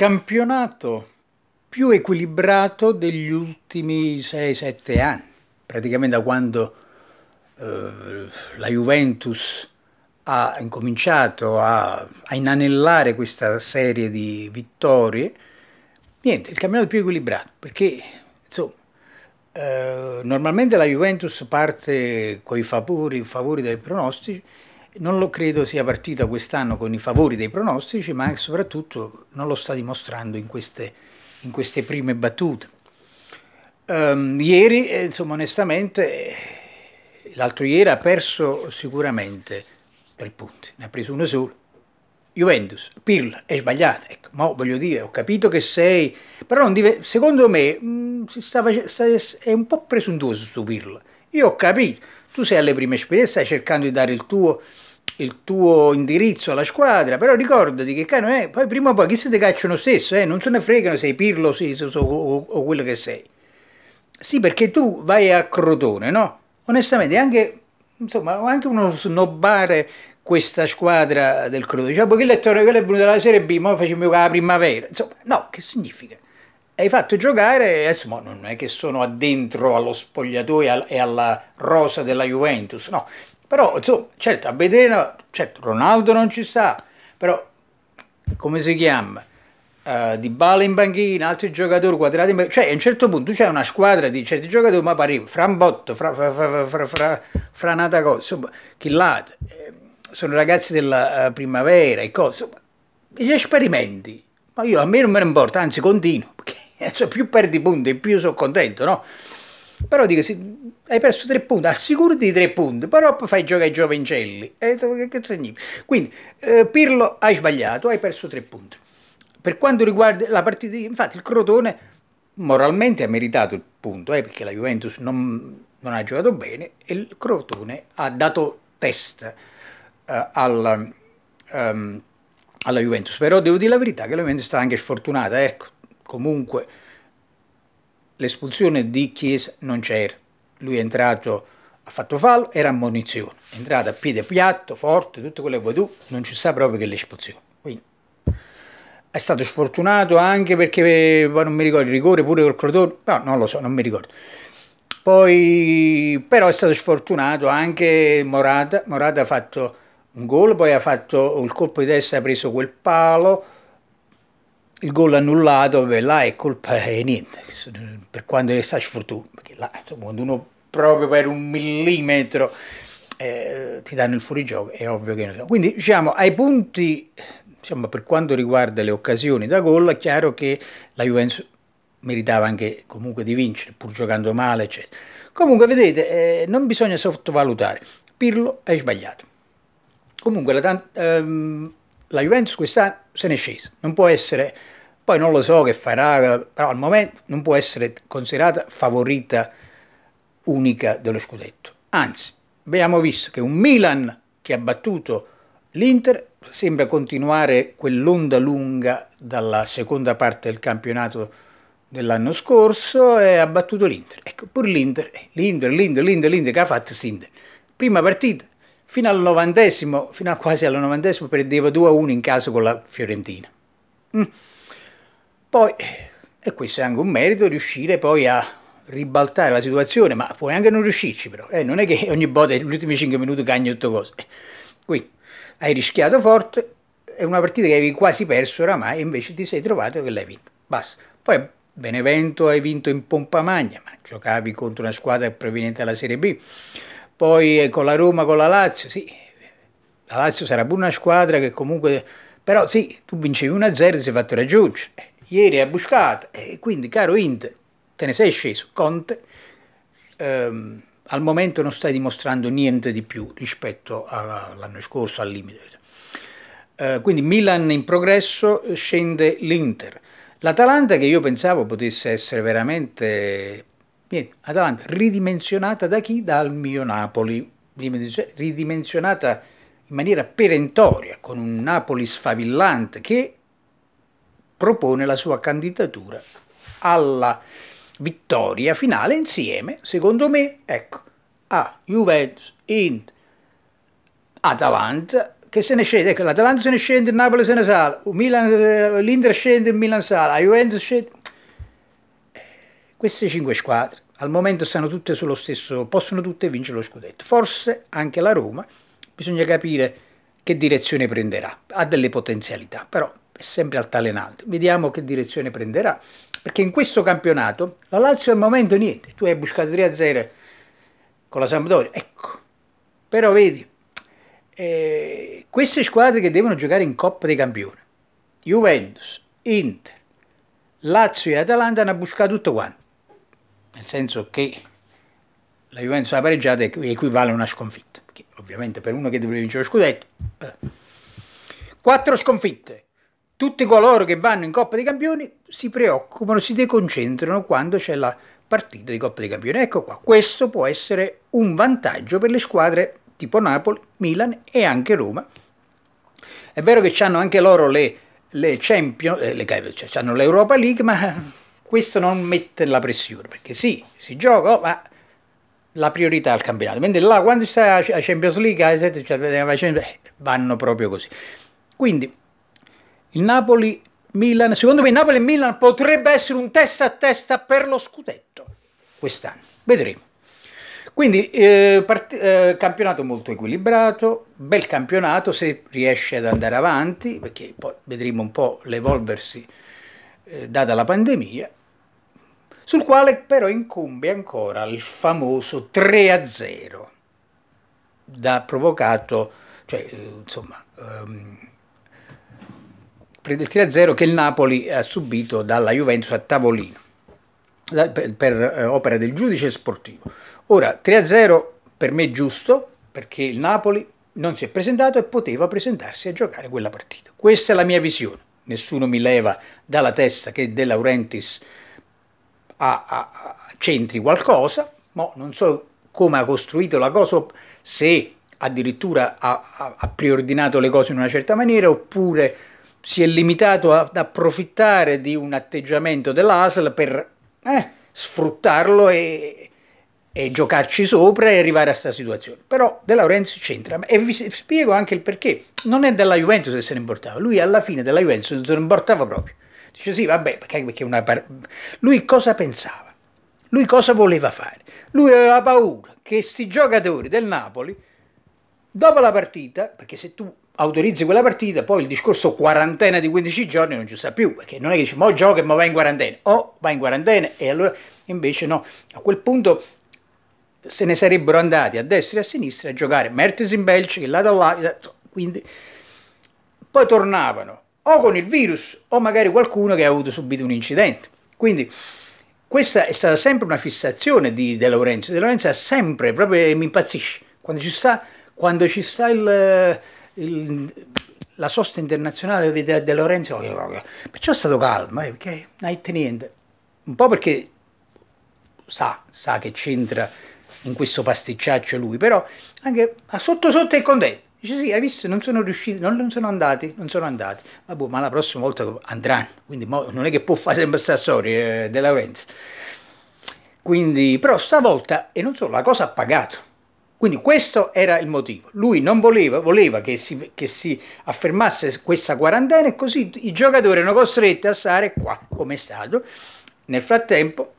campionato più equilibrato degli ultimi 6-7 anni, praticamente da quando eh, la Juventus ha incominciato a, a inanellare questa serie di vittorie. Niente, il campionato più equilibrato, perché insomma, eh, normalmente la Juventus parte con i favori, favori dei pronostici, non lo credo sia partita quest'anno con i favori dei pronostici, ma soprattutto non lo sta dimostrando in queste, in queste prime battute. Um, ieri, eh, insomma, onestamente, l'altro ieri ha perso sicuramente tre punti, ne ha preso uno solo. Juventus, Pirla, è sbagliata, ecco, ma voglio dire, ho capito che sei, però deve... secondo me mh, mm, sta... Sta... è un po' presuntuoso su Pirla, io ho capito, tu sei alle prime esperienze, stai cercando di dare il tuo, il tuo indirizzo alla squadra, però ricordati che cano è, eh, poi prima o poi chi se te cacciano stesso, eh, non se ne fregano se sei Pirlo sei, so, so, o, o, quello che sei. Sì, perché tu vai a Crotone, no? Onestamente, anche, insomma, anche uno snobbare questa squadra del Crotone, diciamo, quello è, quello è venuto dalla Serie B, ma facciamo la primavera, insomma, no, che significa? hai fatto giocare, adesso non è che sono addentro allo spogliatoio e alla rosa della Juventus, no, però insomma, certo, a vedere, certo, Ronaldo non ci sta, però come si chiama? Uh, eh, di Bala in banchina, altri giocatori quadrati in banchina, cioè a un certo punto c'è una squadra di certi giocatori, ma pare Frambotto, fra, fra, fra, fra, fra, fra nata cosa, insomma, Chillat, eh, sono ragazzi della uh, primavera e cose, gli esperimenti, ma io a me non me ne importa, anzi continuo, perché eh, cioè più perdi punti, più sono contento, no? Però dico, sì, hai perso tre punti, assicurati i tre punti, però poi fai giocare ai giovincelli. E, eh, che, che significa? Quindi, eh, Pirlo, hai sbagliato, hai perso tre punti. Per quanto riguarda la partita, infatti il Crotone moralmente ha meritato il punto, eh, perché la Juventus non, non, ha giocato bene e il Crotone ha dato test eh, al, um, alla Juventus. Però devo dire la verità che la Juventus è stata anche sfortunata, ecco comunque l'espulsione di Chiesa non c'era. Lui è entrato, ha fatto fallo, era ammonizione. È entrato a piede piatto, forte, tutto quello che vuoi tu, non ci sta proprio che l'espulsione. Quindi è stato sfortunato anche perché, non mi ricordo, il rigore pure col Crotone, no, non lo so, non mi ricordo. Poi, però è stato sfortunato anche Morata, Morata ha fatto un gol, poi ha fatto il colpo di testa, ha preso quel palo, il gol annullato, beh, là è colpa e niente, per quanto ne sta sfortuna, perché là, insomma, quando uno proprio per un millimetro eh, ti danno il fuorigioco, è ovvio che non siamo. Quindi diciamo, ai punti, insomma, per quanto riguarda le occasioni da gol, è chiaro che la Juventus meritava anche comunque di vincere, pur giocando male, eccetera. Comunque, vedete, eh, non bisogna sottovalutare, Pirlo è sbagliato. Comunque, la tanta... Ehm, la Juventus quest'anno se ne è scesa, non può essere, poi non lo so che farà, però al momento non può essere considerata favorita unica dello scudetto. Anzi, abbiamo visto che un Milan che ha battuto l'Inter sembra continuare quell'onda lunga dalla seconda parte del campionato dell'anno scorso e ha battuto l'Inter. Ecco, pur l'Inter, eh, l'Inter, l'Inter, l'Inter, l'Inter che ha fatto Sinter. Prima partita fino al novantesimo, fino a quasi al novantesimo, perdeva 2-1 in casa con la Fiorentina. Mm. Poi, e questo è anche un merito, riuscire poi a ribaltare la situazione, ma puoi anche non riuscirci però, eh, non è che ogni volta negli ultimi 5 minuti cagni 8 cose. Qui, hai rischiato forte, è una partita che avevi quasi perso oramai, e invece ti sei trovato che l'hai vinta, basta. Poi Benevento hai vinto in pompa magna, ma giocavi contro una squadra proveniente dalla Serie B, poi eh, con la Roma, con la Lazio, sì, la Lazio sarà pure una squadra che comunque... Però sì, tu vincevi 1-0 ti sei fatto raggiungere. Ieri a Buscata, e quindi caro Inter, te ne sei sceso. Conte, ehm, al momento non stai dimostrando niente di più rispetto all'anno scorso, al limite. Eh, quindi Milan in progresso, scende l'Inter. L'Atalanta che io pensavo potesse essere veramente Vieni, Atalanta ridimensionata da chi? Dal mio Napoli, ridimensionata in maniera perentoria, con un Napoli sfavillante che propone la sua candidatura alla vittoria finale insieme, secondo me, ecco, a Juventus, in Atalanta, che se ne scende, ecco, l'Atalanta se ne scende, il Napoli se ne sale, eh, l'Inter scende, il Milan sale, la Juventus scende, queste cinque squadre al momento stanno tutte sullo stesso, possono tutte vincere lo scudetto. Forse anche la Roma, bisogna capire che direzione prenderà. Ha delle potenzialità, però è sempre altalenante. Vediamo che direzione prenderà, perché in questo campionato la Lazio al momento niente. Tu hai buscato 3-0 con la Sampdoria, ecco. Però vedi, eh, queste squadre che devono giocare in Coppa dei Campioni, Juventus, Inter, Lazio e Atalanta hanno buscato tutto quanto nel senso che la Juventus ha pareggiata equivale a una sconfitta, perché ovviamente per uno che deve vincere lo scudetto. Eh. Quattro sconfitte. Tutti coloro che vanno in Coppa dei Campioni si preoccupano, si deconcentrano quando c'è la partita di Coppa dei Campioni. Ecco qua, questo può essere un vantaggio per le squadre tipo Napoli, Milan e anche Roma. È vero che hanno anche loro le, le Champions, eh, le, cioè, hanno l'Europa League, ma questo non mette la pressione, perché sì, si gioca, ma la priorità al campionato. Mentre là, quando stai a Champions League, cioè, eh, eh, vanno proprio così. Quindi, il Napoli-Milan, secondo me il Napoli-Milan potrebbe essere un testa a testa per lo scudetto quest'anno. Vedremo. Quindi, eh, eh, campionato molto equilibrato, bel campionato se riesce ad andare avanti, perché poi vedremo un po' l'evolversi eh, data la pandemia, sul quale però incombe ancora il famoso 3 a 0, da provocato, cioè eh, insomma, um, il 3 a 0 che il Napoli ha subito dalla Juventus a tavolino da, per, per eh, opera del giudice sportivo. Ora, 3 a 0 per me è giusto perché il Napoli non si è presentato e poteva presentarsi a giocare quella partita. Questa è la mia visione. Nessuno mi leva dalla testa che De Laurentiis a, a, c'entri qualcosa, ma non so come ha costruito la cosa, se addirittura ha, ha preordinato le cose in una certa maniera oppure si è limitato ad approfittare di un atteggiamento dell'ASL per eh, sfruttarlo e, e, giocarci sopra e arrivare a questa situazione. Però De Laurentiis c'entra e vi spiego anche il perché. Non è della Juventus che se ne importava, lui alla fine della Juventus non se ne importava proprio. Dice sì, vabbè, perché, una par- lui cosa pensava? Lui cosa voleva fare? Lui aveva paura che questi giocatori del Napoli, dopo la partita, perché se tu autorizzi quella partita, poi il discorso quarantena di 15 giorni non ci sta più, perché non è che dici, mo gioca e mo vai in quarantena, o va in quarantena e allora invece no, a quel punto se ne sarebbero andati a destra e a sinistra a giocare Mertes in Belgio, il lato là, quindi poi tornavano o con il virus o magari qualcuno che ha avuto subito un incidente. Quindi questa è stata sempre una fissazione di De Laurenti. De Laurenti ha sempre, proprio eh, mi impazzisce, quando ci sta, quando ci sta il, eh, il, la sosta internazionale di De, De Laurenti, oh, oh, oh. perciò è stato calmo, eh, perché non ha niente. Un po' perché sa, sa che c'entra in questo pasticciaccio lui, però anche sotto sotto è contento. Dice sì, hai visto, non sono riusciti, non, non sono andati, non sono andati. Ma, boh, ma la prossima volta andranno, quindi non è che può fare sempre questa storia eh, De Laurentiis. Quindi, però stavolta, e non solo, la cosa ha pagato. Quindi questo era il motivo. Lui non voleva, voleva che si, che si affermasse questa quarantena e così i giocatori erano costretti a stare qua, come è stato. Nel frattempo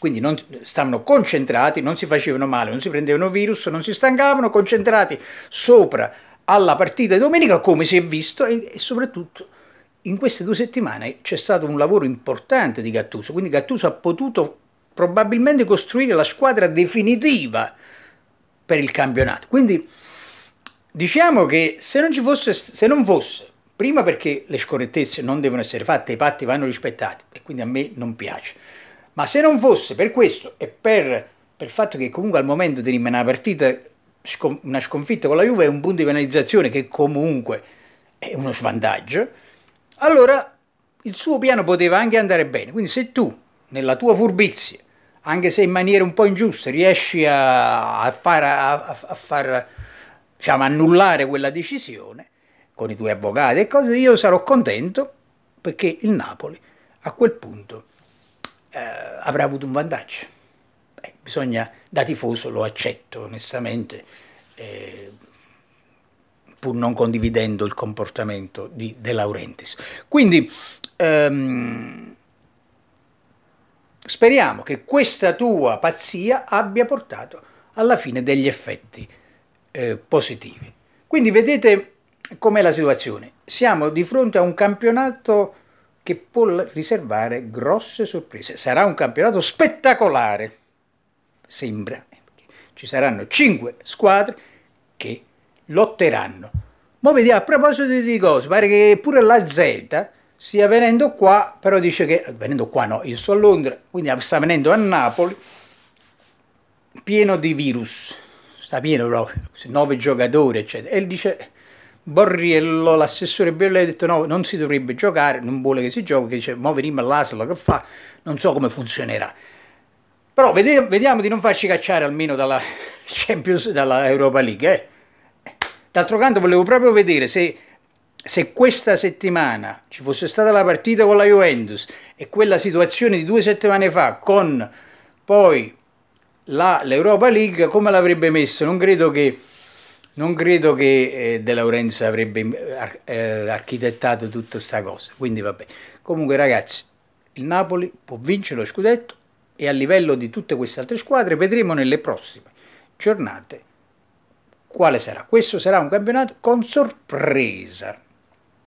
quindi non, stavano concentrati, non si facevano male, non si prendevano virus, non si stancavano, concentrati sopra alla partita di domenica come si è visto e, e soprattutto in queste due settimane c'è stato un lavoro importante di Gattuso, quindi Gattuso ha potuto probabilmente costruire la squadra definitiva per il campionato. Quindi diciamo che se non, fosse, se non fosse, prima perché le scorrettezze non devono essere fatte, i patti vanno rispettati e quindi a me non piace, ma se non fosse per questo e per, per il fatto che comunque al momento di rimanere una partita, una sconfitta con la Juve è un punto di penalizzazione che comunque è uno svantaggio, allora il suo piano poteva anche andare bene. Quindi se tu, nella tua furbizia, anche se in maniera un po' ingiusta, riesci a, a far, a, a far diciamo, annullare quella decisione con i tuoi avvocati e cose, io sarò contento perché il Napoli a quel punto eh, avrà avuto un vantaggio. Beh, bisogna, da tifoso lo accetto onestamente, eh, pur non condividendo il comportamento di De Laurentiis. Quindi ehm, speriamo che questa tua pazzia abbia portato alla fine degli effetti eh, positivi. Quindi vedete com'è la situazione. Siamo di fronte a un campionato che può riservare grosse sorprese. Sarà un campionato spettacolare, sembra. Eh, ci saranno cinque squadre che lotteranno. Ma vediamo, a proposito di cose, pare che pure la Z stia venendo qua, però dice che, eh, venendo qua no, io sono a Londra, quindi sta venendo a Napoli, pieno di virus, sta pieno proprio, nove giocatori, eccetera. E dice, Borriello, l'assessore Borriello ha detto no, non si dovrebbe giocare, non vuole che si giochi, dice ma veniamo all'ASL che fa, non so come funzionerà. Però vediamo, vediamo di non farci cacciare almeno dalla Champions, dalla Europa League. Eh. D'altro canto volevo proprio vedere se, se questa settimana ci fosse stata la partita con la Juventus e quella situazione di due settimane fa con poi l'Europa League, come l'avrebbe messo? Non credo che non credo che eh, De Laurentiis avrebbe ar eh, eh, architettato tutta questa cosa, quindi vabbè. Comunque ragazzi, il Napoli può vincere lo scudetto e a livello di tutte queste altre squadre vedremo nelle prossime giornate quale sarà. Questo sarà un campionato con sorpresa.